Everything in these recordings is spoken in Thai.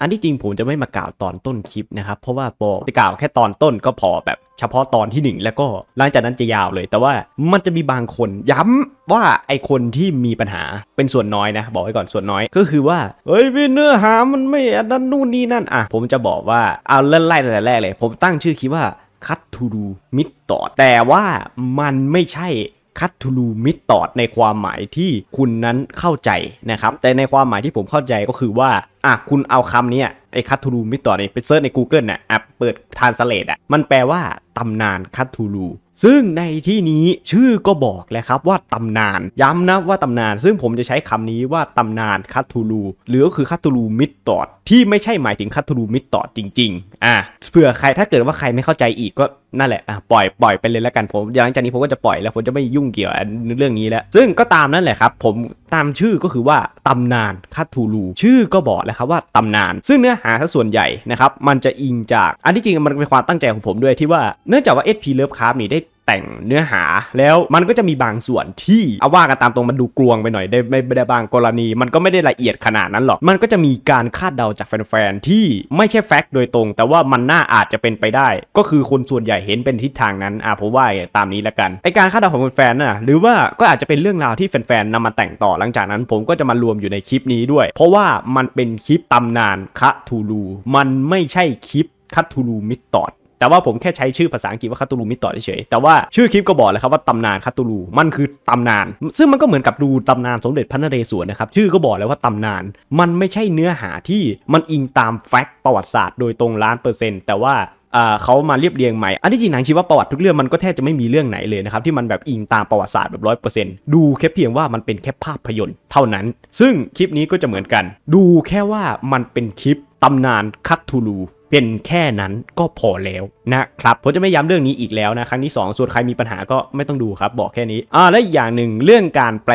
อันที่จริงผมจะไม่มากล่าวตอนต้นคลิปนะครับ เพราะว่าบอกจะกล่าวแค่ตอนต้นก็พอแบบเฉพาะตอนที่ 1 แล้วก็หลังจากนั้นจะยาวเลย แต่ว่ามันจะมีบางคน ย้ำว่าไอคนที่มีปัญหาเป็นส่วนน้อยนะ บอกไว้ก่อนส่วนน้อยก็คือว่าเฮ้ยพี่เนื้อหามันไม่อันนั้นนู่นนี่นั่นอ่ะผมจะบอกว่าเอาเล่นไล่แต่แรกเลย ผมตั้งชื่อคลิปว่าคัตทูดูมิดต่อแต่ว่ามันไม่ใช่คัตทูลูมิตอดในความหมายที่คุณนั้นเข้าใจนะครับ แต่ในความหมายที่ผมเข้าใจก็คือว่า อ่ะคุณเอาคำนี้ไอ้คัตทูลูมิตอดเนี่ยไปเซิร์ชใน Google นะ่ะแอปเปิดทานสเลตอ่ะมันแปลว่าตำนานคัตทูลูซึ่งในที่นี้ชื่อก็บอกแล้วครับว่าตำนาน ย้ำนะว่าตำนานซึ่งผมจะใช้คำนี้ว่าตำนานคัตทูลูหรือก็คือคัตทูลูมิตอดที่ไม่ใช่หมายถึงคัทููมิต่อจริงๆ อ่ะเผื่อใครถ้าเกิดว่าใครไม่เข้าใจอีกก็นั่นแหละ อ่ะปล่อยปล่อยไปเลยแล้วกันผมหลังจากนี้ผมก็จะปล่อยแล้วผมจะไม่ยุ่งเกี่ยวเรื่องนี้แล้วซึ่งก็ตามนั่นแหละครับ ผมตามชื่อก็คือว่าตำนานคัททูลูชื่อก็บอกแล้วครับว่าตำนาน ซึ่งเนื้อหาส่วนใหญ่นะครับมันจะอิงจากอันที่จริง มันเป็นความตั้งใจของผมด้วยที่ว่าเนื่องจากว่าเ SP Lovecraft นี่ได้แต่งเนื้อหาแล้วมันก็จะมีบางส่วนที่เอาว่ากันตามตรงมันดูกลวงไปหน่อยได้ไม่ได้บางกรณี มันก็ไม่ได้ละเอียดขนาดนั้นหรอกมันก็จะมีการคาดเดาจากแฟนๆที่ไม่ใช่แฟกต์โดยตรง แต่ว่ามันน่าอาจจะเป็นไปได้ ก็คือคนส่วนใหญ่เห็นเป็นทิศทางนั้นอ่ะผมว่าตามนี้ละกัน ไอการคาดเดาของแฟนๆน่ะหรือว่าก็อาจจะเป็นเรื่องราวที่แฟนๆนำมาแต่งต่อหลังจากนั้นผมก็จะมารวมอยู่ในคลิปนี้ด้วย เพราะว่ามันเป็นคลิปตำนานคะทูลูมันไม่ใช่คลิปคัตทูลูมิตตอดแต่ว่าผมแค่ใช้ชื่อภาษาอังกฤษว่าคาตูลูมิตต่อเฉยแต่ว่าชื่อคลิปก็บอกเลยครับว่าตำนานคาตูลูมันคือตำนาน ซึ่งมันก็เหมือนกับดูตำนานสมเด็จพระนเรศวรนะครับชื่อก็บอกแล้วว่าตำนาน มันไม่ใช่เนื้อหาที่มันอิงตามแฟกต์ประวัติศาสตร์โดยตรงล้านเปอร์เซ็นต์แต่ว่าเขามาเรียบเรียงใหม่อันที่จริงหนังชีวประวัติทุกเรื่องมันก็แทบจะไม่มีเรื่องไหนเลยนะครับที่มันแบบอิงตามประวัติศาสตร์แบบร้อยเปอร์เซนต์ดูแค่เพียงว่ามันเป็นแค่ภาพยนตร์ เท่านั้น ซึ่งคลิปนี้ก็จะเหมือนกันดูแค่ว่ามันเป็นคลิปตำนานคัตทูลูเป็นแค่นั้นก็พอแล้วนะครับ ผมจะไม่ย้ำเรื่องนี้อีกแล้วนะครั้งที่2ส่วนใครมีปัญหาก็ไม่ต้องดูครับ บอกแค่นี้อ่าและอีกอย่างหนึ่งเรื่องการแปล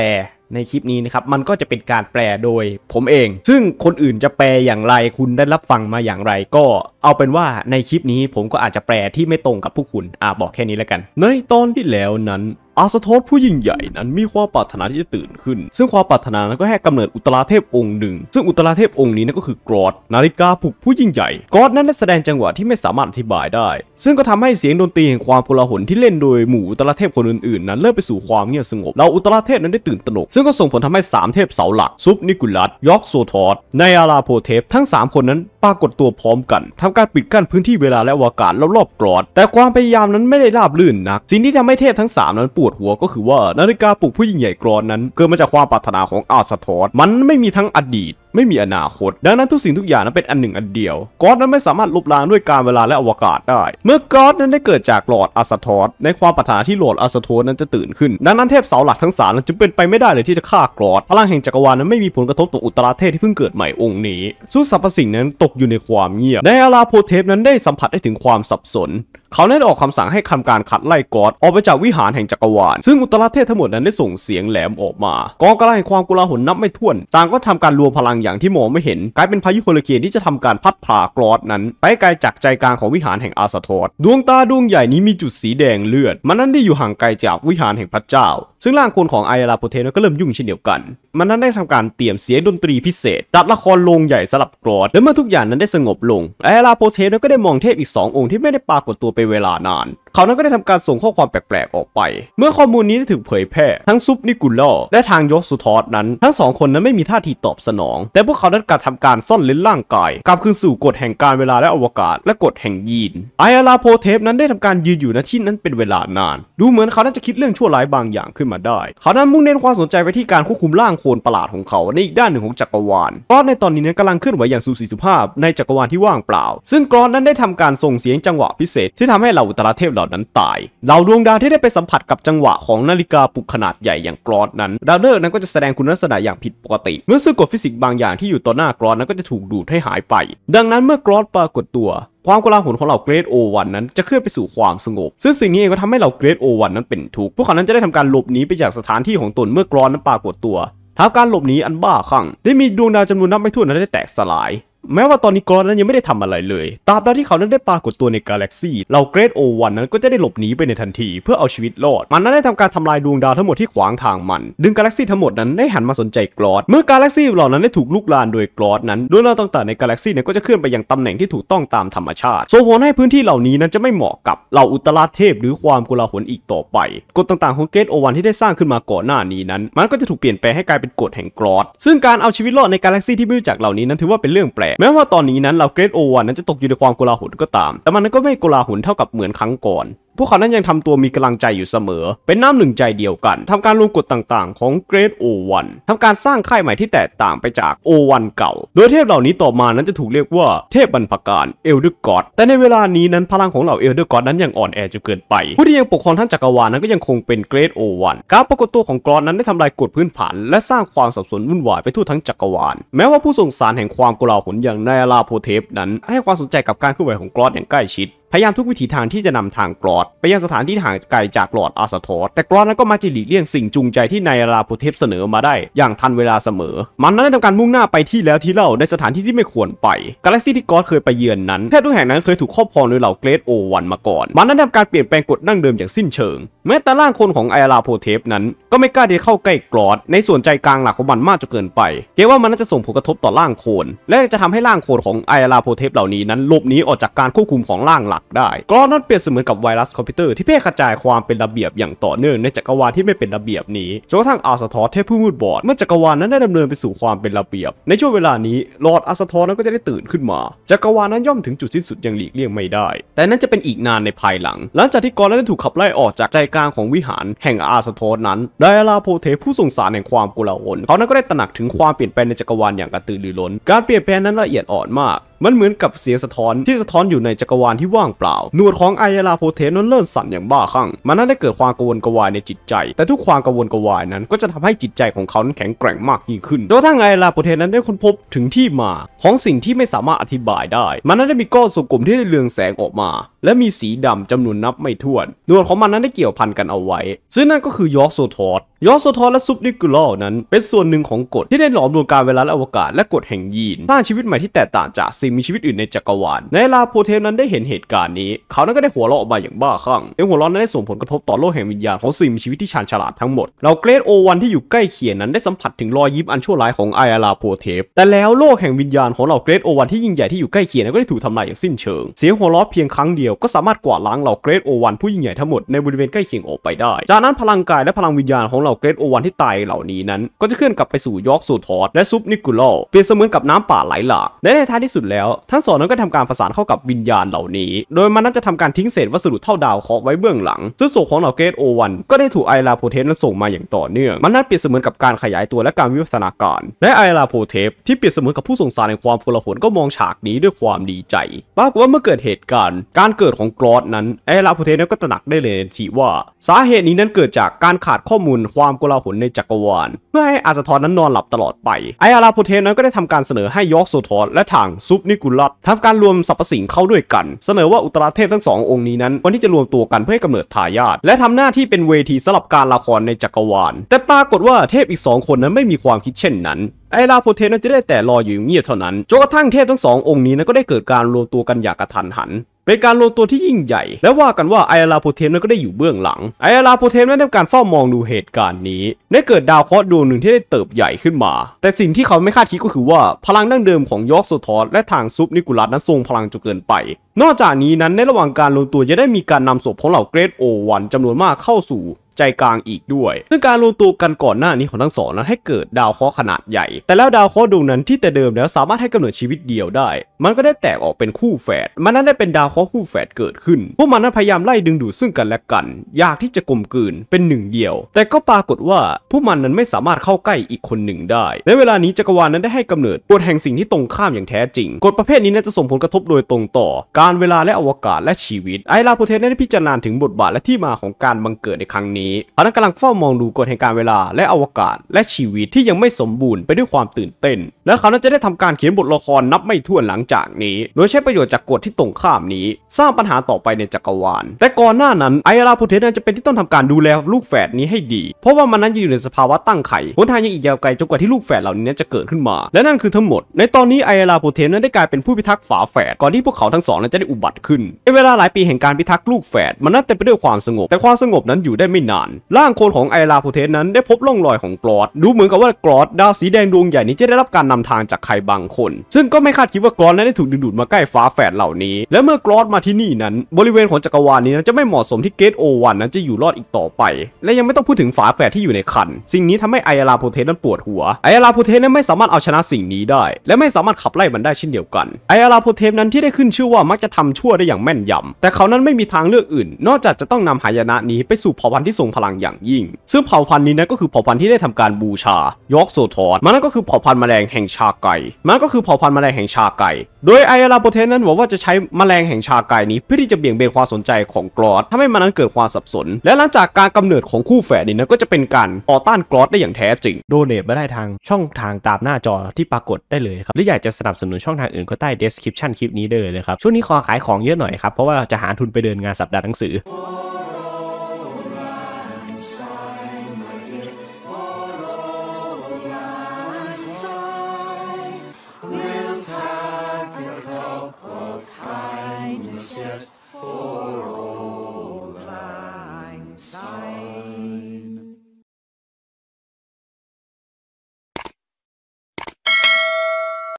ในคลิปนี้นะครับ มันก็จะเป็นการแปลโดยผมเอง ซึ่งคนอื่นจะแปลอย่างไรคุณได้รับฟังมาอย่างไร ก็เอาเป็นว่าในคลิปนี้ผมก็อาจจะแปลที่ไม่ตรงกับผู้คุณอ่าบอกแค่นี้แล้วกัน ในตอนที่แล้วนั้นอาสโทสผู้ยิ่งใหญ่นั้นมีความปรารถนาที่จะตื่นขึ้น ซึ่งความปรารถนานั้นก็แห่กำเนิดอุตราเทพองค์หนึ่ง ซึ่งอุตราเทพองค์นี้นั่นก็คือกรอดนาฬิกาผูกผู้ยิ่งใหญ่ กรอดนั้นได้แสดงจังหวะที่ไม่สามารถอธิบายได้ ซึ่งก็ทำให้เสียงดนตรีแห่งความโกลาหลที่เล่นโดยหมู่อุตราเทพคนอื่น ๆ นั้นเริ่มไปสู่ความเงียบสงบเราอุตราเทพนั้นได้ตื่นตระหนก ซึ่งก็ส่งผลทำให้ 3 เทพเสาหลักซุปนิกุลัสยอกโซทอสไนอาราโพเทพทั้ง3 คนนั้นปรากฏตัวพร้อมกัน ทำการปิดกั้นพื้นที่เวลาและวกาศรอบๆกรอดแต่ความพยายามนั้นไม่ได้ราบรื่นนักสิ่งที่ทำให้เทพทั้ง 3 นั้นปวดหัวก็คือว่านาฬิกาปลุกผู้หญิงใหญ่กรอนนั้น เกิดมาจากความปรารถนาของอาสทอดมันไม่มีทั้งอดีตไม่มีอนาคต ดังนั้นทุกสิ่งทุกอย่างนั้นเป็นอันหนึ่งอันเดียวก๊อดนั้นไม่สามารถลบล้าง ด้วยการเวลาและอวกาศได้ เมื่อก๊อดนั้นได้เกิดจากหลอดอัสทอสในความปัญหาที่หลอดอัสทอสนั้นจะตื่นขึ้น ดังนั้นเทพเสาหลักทั้งสามนั้นจึงเป็นไปไม่ได้เลยที่จะฆ่ากรอดพลังแห่งจักรวาลนั้นไม่มีผลกระทบต่ออุตราเทพที่เพิ่งเกิดใหม่องค์นี้ซุสรรพสิ่งนั้นตกอยู่ในความเงียบในอาราโพเทพนั้นได้สัมผัสได้ถึงความสับสนเขาได้ออกคำสั่งให้ทำการขัดไล่กอดออกไปจากวิหารแห่งจักรวาลซึ่งอุตราเทพทั้งหมดนั้นได้ส่งเสียงแหลมออกมากองกำลังแห่งความกุลาหลนับไม่ถ้วนต่างก็ทำการรวมพลังอย่างที่มองไม่เห็นกลายเป็นพายุเฮอริเคนที่จะทำการพัดผ่ากรอดนั้น ไปไกลจากใจกลางของวิหารแห่งอาสะทอดดวงตาดวงใหญ่นี้มีจุดสีแดงเลือด มันนั้นได้อยู่ห่างไกลจากวิหารแห่งพระเจ้าซึ่งร่างคนของไอราโปเทนก็เริ่มยุ่งเช่นเดียวกัน มันนั้นได้ทำการเตรียมเสียงดนตรีพิเศษตัดละครลงใหญ่สลับกรอด และเมื่อทุกอย่างนั้นได้สงบลง ไอราโปเทนก็ได้มองเทพอีก 2 องค์ที่ไม่ได้ปรากฏตัวไปเวลานาน เขานั้นก็ได้ทำการส่งข้อความแปลกๆ ออกไป เมื่อข้อมูลนี้ได้ถูกเผยแพร่ทั้งซุปนิกุล่อและทางยกสุทอสนั้น ทั้งสองคนนั้นไม่มีท่าทีตอบสนอง แต่พวกเขานั้นกลับทำการซ่อนเล้นร่างกาย กลับคืนสู่กฎแห่งการเวลาและอวกาศและกฎแห่งยีน ไอราโปเทปนั้นได้ทำการยืนอยู่ณที่นั้นเป็นเวลานานดูเหมือนเขาน่าจะคิดเรื่องชั่วร้ายบางอย่างขึ้นมาได้เขานั้นมุ่งเน้นความสนใจไปที่การควบคุมร่างโคลนประหลาดของเขาในอีกด้านหนึ่งของจักรวาลกรอนในตอนนี้นั้นกำลังเคลื่อนไหวอย่างสุสีสุภาพ ในจักรวาลที่ว่างเปล่า ซึ่งกรอนนั้นได้ทำการส่งเสียงจังหวะพิเศษที่ทำให้เหล่าอุตราเทพเหล่านั้นตายเหล่าดวงดาวที่ได้ไปสัมผัสกับจังหวะของนาฬิกาปลุกขนาดใหญ่อย่างกรอนนั้นดาวฤกษ์นั้นก็จะแสดงคุณลักษณะอย่างผิดปกติ เมื่อซึ่งกฎฟิสิกส์บางอย่างที่อยู่ต่อหน้ากรอนนั้นก็จะถูกดูดให้หายไป ดังนั้นเมื่อกรอนปรากฏตัวความกลาหลของเหล่าเกรดโอวันนั้นจะเคลื่อนไปสู่ความสงบ ซึ่งสิ่งนี้เองก็ทำให้เหล่าเกรดโอวันนั้นเป็นทุกข์พวกเขานั้นจะได้ทำการหลบหนีไปจากสถานที่ของตนเมื่อกรอนนั้นปรากฏตัวทาการหลบหนีอันบ้าคลั่งได้มีดวงดาวจำนวนนับไม่ถ้วนนั้นได้แตกสลายแม้ว่าตอนนี้กรอนนั้นยังไม่ได้ทำอะไรเลย ตราบใดที่เขานั้นได้ปรากฏตัวในกาแล็กซี่เหล่าเกรดโอวันนั้นก็จะได้หลบหนีไปในทันทีเพื่อเอาชีวิตรอด มันนั้นได้ทำการทำลายดวงดาวทั้งหมดที่ขวางทางมัน ดึงกาแล็กซี่ทั้งหมดนั้นได้หันมาสนใจกรอดเมื่อกาแล็กซี่เหล่านั้นได้ถูกลุกลานโดยกรอดนั้นดวงดาวต่างๆในกาแล็กซี่นั้นก็จะเคลื่อนไปยังตำแหน่งที่ถูกต้องตามธรรมชาติโซโหนให้พื้นที่เหล่านี้นั้นจะไม่เหมาะกับเหล่าอุตราเทพหรือความกุลาหลอีกต่อไป กฎต่างๆของเกรดโอวันที่ได้สร้างขึ้นมาก่อนหน้านี้นั้นมันก็จะถูกเปลี่ยนแปลงให้กลายเป็นกฎแห่งกรอดซึ่งการเอาชีวิตรอดในกาแล็กซี่ที่ไม่รู้จักเหล่านี้นั้นถือว่าเป็นเรื่องแปลกแม้ว่าตอนนี้นั้นเราเกรดโอวันนั้นจะตกอยู่ในความโกลาหลก็ตาม แต่มันก็ไม่โกลาหลเท่ากับเหมือนครั้งก่อนพวกเขานั้นยังทำตัวมีกำลังใจอยู่เสมอ เป็นน้ำหนึ่งใจเดียวกัน ทำการรวมกฎต่างๆของเกรดโอวันทำการสร้างค่ายใหม่ที่แตกต่างไปจากโอวันเก่า โดยเทพเหล่านี้ต่อมานั้นจะถูกเรียกว่าเทพบรรพการเอลเดอร์กอดแต่ในเวลานี้นั้นพลังของเหล่าเอลเดอร์กอดนั้นยังอ่อนแอจนเกินไป ผู้ที่ยังปกครองท่านจักรวาลนั้นก็ยังคงเป็นเกรดโอวันการปรากฏตัวของกรอดนั้นได้ทำลายกฎพื้นฐาน และสร้างความสับสนวุ่นวายไปทั่วทั้งจักรวาล แม้ว่าผู้ส่งสารแห่งความกลาหลอย่างนายลาโพเทปนั้น ให้ความสนใจกับการเคลื่อนไหวของกรอนอย่างใกล้ชิดพยายามทุกวิถีทางที่จะนำทางกรอด ไปยังสถานที่ห่างไกลจากกรอดอาสทอสแต่กรอดนั้นก็มาจิหลีกเลี่ยงสิ่งจูงใจที่นายราโพเทพเสนอมาได้ อย่างทันเวลาเสมอ มันนั้นได้ทำการมุ่งหน้าไปที่แล้วที่เล่าในสถานที่ที่ไม่ควรไป กาแล็กซี่ที่กรอดเคยไปเยือนนั้น แทบทุกแห่งนั้นเคยถูกครอบครองโดยเหล่าเกรดโอวันมาก่อน มันนั้นทำทำการเปลี่ยนแปลงกฎนั่งเดิมอย่างสิ้นเชิง แม้แต่ร่างคนของไอราโพเทพนั้น ก็ไม่กล้าที่จะเข้าใกล้กรอดในส่วนใจกลางหลักของมันมากจนเกินไป เกว่ามันน่าจะส่งผลกระทบต่อร่างโคน และจะทำให้ร่างโคนของไอราโพเทพเหล่านี้นั้นหลบหนีออกจากการควบคุมของร่างหลักได้กรอนนั้นเปรียบเสมือนกับไวรัสคอมพิวเตอร์ที่แพร่กระจายความเป็นระเบียบอย่างต่อเนื่องในจักรวาลที่ไม่เป็นระเบียบนี้จนกระทั่งอาสทอเทพผู้มืดบอดเมื่อจักรวาลนั้นได้ดำเนินไปสู่ความเป็นระเบียบ ในช่วงเวลานี้หลอดอาสทอนั้นก็จะได้ตื่นขึ้นมาจักรวาลนั้นย่อมถึงจุดสิ้นสุดอย่างหลีกเลี่ยงไม่ได้ แต่นั้นจะเป็นอีกนานในภายหลัง หลังจากที่กรนนั้นถูกขับไล่ออกจากใจกลางของวิหารแห่งอาสทอนั้นไดอาราโพเทผู้สงสารแห่งความกุลาลเขานั้นก็ได้ตระหนักถึงความเปลี่ยนแปลงในจักรวาลอย่างกระตือรือร้นการเปลี่ยนแปลงนั้นละเอียดอ่อนมากมันเหมือนกับเสียงสะท้อนที่สะท้อนอยู่ในจักรวาลที่ว่างเปล่า หนวดของไอยาลาโพเทนนั้นเลิ่นสั่นอย่างบ้าคลั่ง มันนั้นได้เกิดความกังวลกวายในจิตใจ แต่ทุกความกังวลกวายนั้นก็จะทำให้จิตใจของเขาแข็งแกร่งมากยิ่งขึ้นโดยทั้งไอยาลาโพเทนนั้นได้ค้นพบถึงที่มา ของสิ่งที่ไม่สามารถอธิบายได้ มันนั้นได้มีก้อนสุกุมที่ได้เรืองแสงออกมาและมีสีดำจำนวนนับไม่ถ้วนหนวดของมันนั้นได้เกี่ยวพันกันเอาไว้ ซึ่งนั่นก็คือยอร์โซทอสยอร์โซทอสและซุปนิกลอนั้น เป็นส่วนหนึ่งของกฎที่ได้หลอมรวมการเวลาและอวกาศ และกฎแห่งยีนสร้างชีวิตใหม่ที่แตกต่างจากสิ่งมีชีวิตอื่นในจักรวาลในลาโพเทมนั้นได้เห็นเหตุการณ์นี้ เขานั้นก็ได้หัวเราะออกมาอย่างบ้าคลั่งอ็งหัวเราะนั้นได้ส่งผลกระทบต่อโลกแห่งวิญญาณของสิ่งมีชีวิตที่ชาญฉลาดทั้งหมดเราเกรดโอวันที่อยู่ใกล้เคียงนั้นได้สัมผัสถึงรอยยิ้มอันชั่วร้ายของไอลาโพเทปแต่แล้วโลกแห่งวิญญาณของเราเกรดโอวันที่ยิ่งใหญ่ที่อยู่ใกล้เคียงนั้นก็ได้ถูกทำลายอย่างสิ้นเชิงเสียงหัวเราะเพียงครั้งเดียวยวก็สามารถกวาดล้างเหล่าเกรดโอวันผู้ยิ่งใหญ่ทั้งหมดในบริเวณใกล้เคียงออกไปได้ จากนั้นพลังกายและพลังวิญญาณของเหล่าเกรดโอวันที่ตายเหล่านี้นั้น ก็จะเคลื่อนกลับไปสู่ยอร์กสูทอดและซุปนิกุลลเปรียบเสมือนกับน้ำป่าไหลหลากและในท้ายที่สุดแล้ว ทั้งสองนั้นก็ทำการประสานเข้ากับวิญญาณเหล่านี้ โดยมันนั้นจะทำการทิ้งเศษวัสดุเท่าดาวเคราะห์ไว้เบื้องหลังซึ่งศพของเหล่าเกรดโอวันก็ได้ถูกไอลาโพเทสนั้นส่งมาอย่างต่อเนื่อง มันนั้นเปรียบเสมือนกับการขยายตัวและการวิวัฒนาการและไอลาโพเทสที่เปรียบเสมือนกับผู้สงสารในความโกลหนก็มองฉากนี้ด้วยความดีใจปรากฏว่าเมื่อเกิดเหตุการณ์การเเกิดของกรอสนั้นไอ้ลาพูเทนก็ตระหนักได้เลยทีว่า สาเหตุนี้นั้นเกิดจากการขาดข้อมูลความกลาหลในจักรวาลเพื่อให้อาสทอนนั้นนอนหลับตลอดไปไอ้ลาพูเทนนั้นก็ได้ทำการเสนอให้ยอกโซทอนและทางซุปนิกุลัตทำการรวมสรรพสิ่งเข้าด้วยกัน เสนอว่าอุตราเทพทั้งสององค์นี้นั้นควรที่จะรวมตัวกันเพื่อให้กำเนิดทายาทและทำหน้าที่เป็นเวทีสำหรับการละครในจักรวาลแต่ปรากฏว่าเทพอีกสองคนนั้นไม่มีความคิดเช่นนั้นไอลาโพเทนนันจะได้แต่รออยู่เงียบเท่านั้นจนกระทั่งเทพทั้งสององค์นี้นั้นก็ได้เกิดการรวมตัวกันอย่างกระทันหันเป็นการรวมตัวที่ยิ่งใหญ่ และว่ากันว่าไออาราโพเทมนั้นก็ได้อยู่เบื้องหลังไออาราโพเทมนั้นทำการเฝ้ามองดูเหตุการณ์นี้ ได้เกิดดาวเคราะห์ดวงหนึ่งที่ได้เติบใหญ่ขึ้นมา แต่สิ่งที่เขาไม่คาดคิดก็คือว่าพลังดั้งเดิมของยอกโซทอสและทางซุปนิกุลัสนั้นทรงพลังจนเกินไป นอกจากนี้นั้นในระหว่างการรวมตัวจะได้มีการนำศพของเหล่าเกรดโอวันจำนวนมากเข้าสู่ใจกลางอีกด้วยซึ่งการรวมตัวกันก่อนหน้านี้ของทั้งสองนั้นให้เกิดดาวเคราะห์ขนาดใหญ่ แต่แล้วดาวเคราะห์ดวงนั้นที่แต่เดิมแล้วสามารถให้กำเนิดชีวิตเดียวได้ มันก็ได้แตกออกเป็นคู่แฝด มันนั้นได้เป็นดาวเคราะห์คู่แฝดเกิดขึ้นพวกมันนั้นพยายามไล่ดึงดูดซึ่งกันและกัน อยากที่จะกลมกลืนเป็นหนึ่งเดียว แต่ก็ปรากฏว่าพวกมันนั้นไม่สามารถเข้าใกล้อีกคนหนึ่งได้ ในเวลานี้จักรวาลนั้นได้ให้กำเนิดกฎแห่งสิ่งที่ตรงข้ามอย่างแท้จริง กฎประเภทนี้น่าจะส่งผลกระทบโดยตรงต่อ การเวลาและอวกาศ และชีวิตไอราโพเทสได้พิจารณาถึงบทบาทและที่มาของการบังเกิดในครั้งนี้ี้เขนนั้นกำลังเฝ้ามองดูกฎแห่งการเวลาและอวกาศและชีวิตที่ยังไม่สมบูรณ์ไปด้วยความตื่นเต้น และเขานั้นจะได้ทำการเขียนบทละครนับไม่ถ้วนหลังจากนี้ โดยใช้ประโยชน์จากกฎที่ตรงข้ามนี้ สร้างปัญหาต่อไปในจักรวาลแต่ก่อนหน้านั้นไอราพูเทนจะเป็นที่ต้องทำการดูแลลูกแฝดนี้ให้ดี เพราะว่ามันนั้นยังอยู่ในสภาวะตั้งไข่หนทางยังอีกยาวไกลจนกว่าที่ลูกแฝดเหล่านี้จะเกิดขึ้นมาและนั่นคือทั้งหมด ในตอนนี้ไอราพูเทนนั้นได้กลายเป็นผู้พิทักษ์ฝาแฝดก่อนที่พวกเขาทั้งสองนั้นจะได้อุบัติขึ้นในเวลาหลายปีแห่งการพิทักษ์ลูกแฝดมันนั้นเต็มไปด้วยความสงบ แต่ความสงบนั้นอยู่ได้ไม่นนานร่างโคนของไอราโพเทสนั้นได้พบร่องรอยของกรอดดูเหมือนกับว่ากรอดดาวสีแดงดวงใหญ่นี้จะได้รับการนำทางจากใครบางคน ซึ่งก็ไม่คาดคิดว่ากรอดนั้นได้ถูกดึงดูดมาใกล้ฟ้าแฝดเหล่านี้ และเมื่อกรอดมาที่นี่นั้น บริเวณของจักรวาลนี้นจะไม่เหมาะสมที่เกตโอวันนั้นจะอยู่รอดอีกต่อไป และยังไม่ต้องพูดถึงฝาแฝดที่อยู่ในคัน สิ่งนี้ทำให้ไอราโพเทสนั้นปวดหัว ไอราโพเทสนั้นไม่สามารถเอาชนะสิ่งนี้ได้ และไม่สามารถขับไล่มันได้เช่นเดียวกัน ไอราโพเทสนั้นที่ได้ขึ้นชื่อว่ามักจะทำชั่วได้อย่างแม่นยำแต่เขานั้นไม่มีทางเลือกอื่น นอกจากจะต้องนำหายนะนี้ ไปสู่เผ่าพันธุ์ที่รงพลังอย่างยิ่ง ซึ่งเผ่าพันธุ์นี้นะก็คือเผ่าพันธุ์ที่ได้ทำการบูชา ยอกโซทอนมันั่นก็คือเผ่าพันธุ์แมลงแห่งชาไก่มันก็คือเผ่าพันธุ์แมลงแห่งชาไก่ โดยไอเอลาโบเทนนั้นบอกว่าจะใช้แมลงแห่งชาไก่นี้เพื่อที่จะเบี่ยงเบนความสนใจของกรอสทำให้มันนั้นเกิดความสับสน และหลังจากการกำเนิดของคู่แฝดนี้นะก็จะเป็นการต่อต้านกรอสได้อย่างแท้จริง โดเนทมาได้ทางช่องทางตามหน้าจอที่ปรากฏได้เลยครับ หรืออยากจะสนับสนุนช่องทางอื่นก็ใต้ description คลิปนี้ได้เลยครับ ช่วงนี้ขอขายของเยอะหน่อยครับเพราะว่าจะหาทุนไปเดินงานสัปดาห์หนังสือ